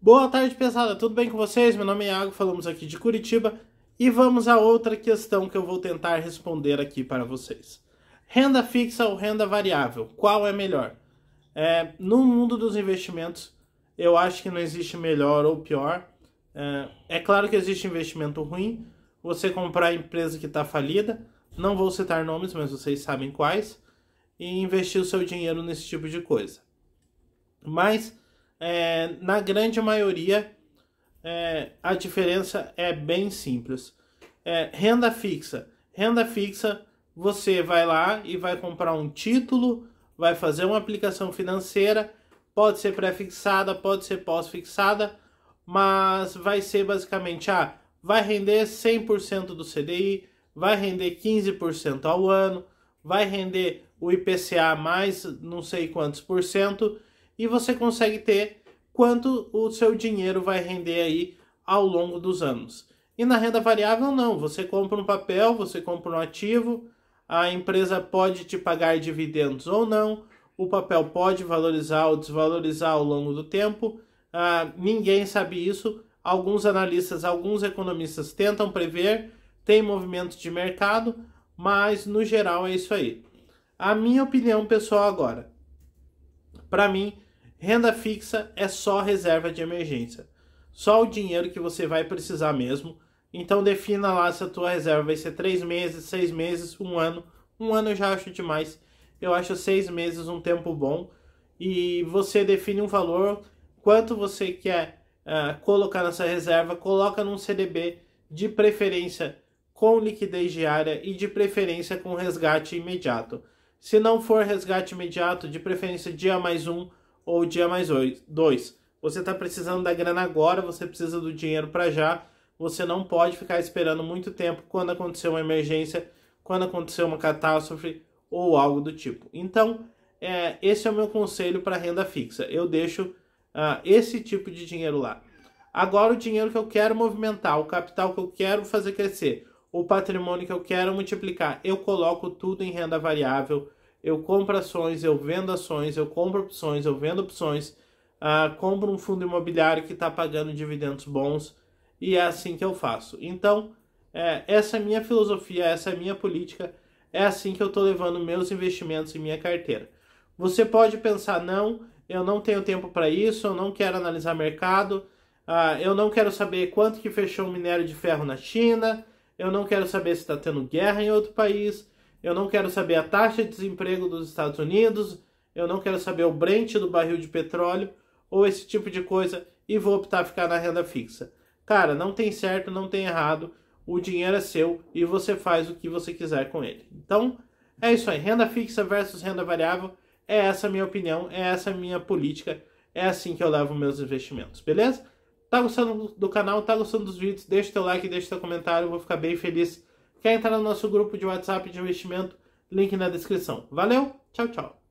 Boa tarde, pesada. Tudo bem com vocês? Meu nome é Iago, falamos aqui de Curitiba e vamos a outra questão que eu vou tentar responder aqui para vocês. Renda fixa ou renda variável? Qual é melhor? É, no mundo dos investimentos, eu acho que não existe melhor ou pior. É, é claro que existe investimento ruim, você comprar a empresa que está falida, não vou citar nomes, mas vocês sabem quais, e investir o seu dinheiro nesse tipo de coisa. Mas é, na grande maioria, é, a diferença é bem simples. É, renda fixa. Renda fixa, você vai lá e vai comprar um título, vai fazer uma aplicação financeira, pode ser pré-fixada, pode ser pós-fixada, mas vai ser basicamente, ah, vai render 100% do CDI, vai render 15% ao ano, vai render o IPCA mais não sei quantos por cento, e você consegue ter quanto o seu dinheiro vai render aí ao longo dos anos. E na renda variável não, você compra um papel, você compra um ativo, a empresa pode te pagar dividendos ou não, o papel pode valorizar ou desvalorizar ao longo do tempo. Ah, ninguém sabe isso. Alguns analistas, alguns economistas tentam prever, tem movimento de mercado, mas no geral é isso aí. A minha opinião pessoal agora. Para mim, Renda fixa é só reserva de emergência. Só o dinheiro que você vai precisar mesmo. Então defina lá se a tua reserva vai ser 3 meses, 6 meses, 1 um ano. Um ano eu já acho demais. Eu acho 6 meses um tempo bom. E você define um valor, quanto você quer uh, colocar nessa reserva, coloca num CDB de preferência com liquidez diária e de preferência com resgate imediato. Se não for resgate imediato, de preferência dia mais um ou dia mais dois. Você está precisando da grana agora, você precisa do dinheiro para já. Você não pode ficar esperando muito tempo quando acontecer uma emergência, quando acontecer uma catástrofe ou algo do tipo. Então, é, esse é o meu conselho para renda fixa. Eu deixo uh, esse tipo de dinheiro lá. Agora, o dinheiro que eu quero movimentar, o capital que eu quero fazer crescer, o patrimônio que eu quero multiplicar, eu coloco tudo em renda variável eu compro ações, eu vendo ações, eu compro opções, eu vendo opções, uh, compro um fundo imobiliário que está pagando dividendos bons e é assim que eu faço. Então, é, essa é a minha filosofia, essa é a minha política, é assim que eu estou levando meus investimentos e minha carteira. Você pode pensar, não, eu não tenho tempo para isso, eu não quero analisar mercado, uh, eu não quero saber quanto que fechou o minério de ferro na China, eu não quero saber se está tendo guerra em outro país, eu não quero saber a taxa de desemprego dos Estados Unidos, eu não quero saber o Brent do barril de petróleo ou esse tipo de coisa e vou optar a ficar na renda fixa. Cara, não tem certo, não tem errado, o dinheiro é seu e você faz o que você quiser com ele. Então, é isso aí, renda fixa versus renda variável, é essa a minha opinião, é essa a minha política, é assim que eu levo meus investimentos, beleza? Tá gostando do canal, tá gostando dos vídeos, deixa teu like, deixa teu comentário, eu vou ficar bem feliz Quer entrar no nosso grupo de WhatsApp de investimento? Link na descrição. Valeu, tchau, tchau.